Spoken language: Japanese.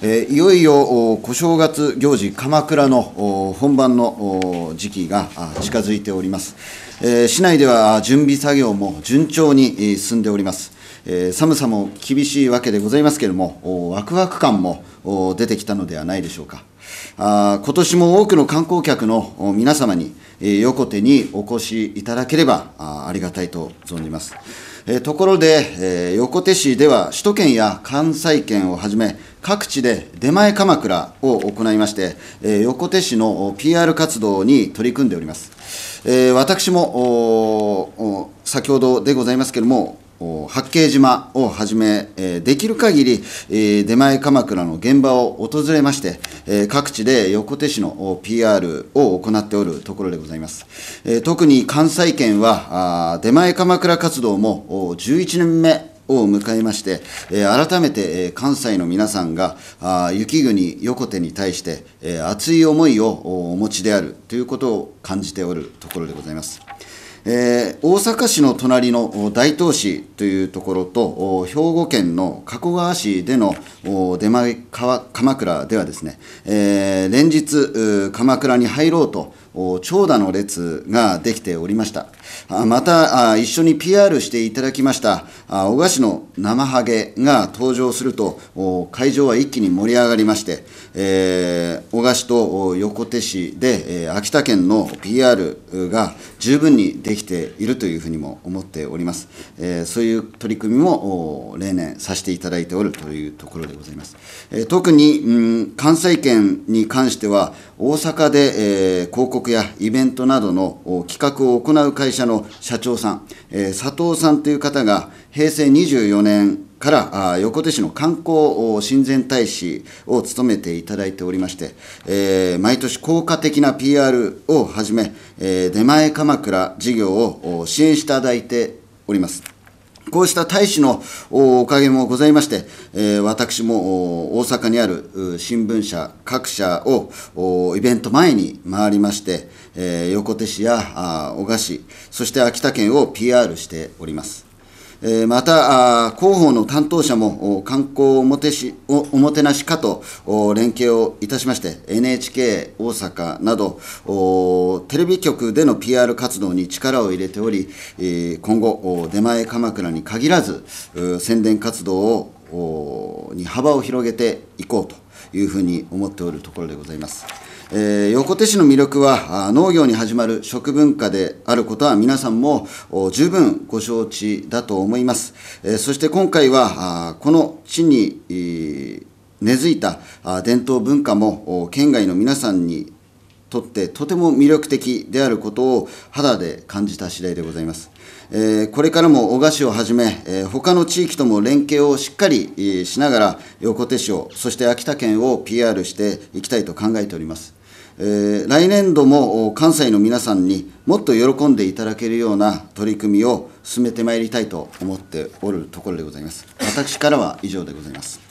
えいよいよ小正月行事鎌倉の本番の時期が近づいております、え市内では準備作業も順調に進んでおります、え寒さも厳しいわけでございますけれどもワクワク感も出てきたのではないでしょうかあ今年も多くの観光客の皆様に横手にお越しいただければありがたいと存じます。えところで、え横手市では首都圏や関西圏をはじめ、各地で出前鎌倉を行いまして、え横手市の PR 活動に取り組んでおります。え私も先ほどでございますけれども、八景島をはじめ、できる限り出前鎌倉の現場を訪れまして、各地で横手市の PR を行っておるところでございます。特に関西圏は出前鎌倉活動も11年目を迎えまして、改めて、関西の皆さんが雪国横手に対して、熱い思いをお持ちであるということを感じておるところでございます。えー、大阪市の隣の大東市というところと兵庫県の加古川市での出前鎌倉ではですね、えー、連日鎌倉に入ろうと長蛇の列ができておりましたまた一緒に PR していただきました小鹿市のなまはげが登場すると会場は一気に盛り上がりまして、えー市と横手市で、秋田県の PR が十分にできているというふうにも思っております。そういう取り組みも例年させていただいておるというところでございます。特に、関西圏に関しては、大阪で広告やイベントなどの企画を行う会社の社長さん、佐藤さんという方が、平成24年から横手市の観光親善大使を務めていただいておりまして、えー、毎年効果的な PR をはじめ、えー、出前鎌倉事業を支援していただいております。こうした大使のおかげもございまして、えー、私も大阪にある新聞社各社をおイベント前に回りまして、えー、横手市やあ男鹿市、そして秋田県を PR しております。また、広報の担当者も観光おもてしおもてなし課と連携をいたしまして、NHK 大阪など、テレビ局での PR 活動に力を入れており、今後、出前鎌倉に限らず、宣伝活動をに幅を広げていこうというふうに思っておるところでございます。えー、横手市の魅力は農業に始まる食文化であることは皆さんも十分ご承知だと思います、えー、そして今回はこの地に、根付いた伝統文化も県外の皆さんにとってとても魅力的であることを肌で感じた次第でございます。えー、これからも男鹿市をはじめ、えー、他の地域とも連携をしっかり、しながら横手市をそして秋田県を PR していきたいと考えております。えー、来年度も関西の皆さんにもっと喜んでいただけるような取り組みを進めてまいりたいと思っておるところでございます。私からは以上でございます。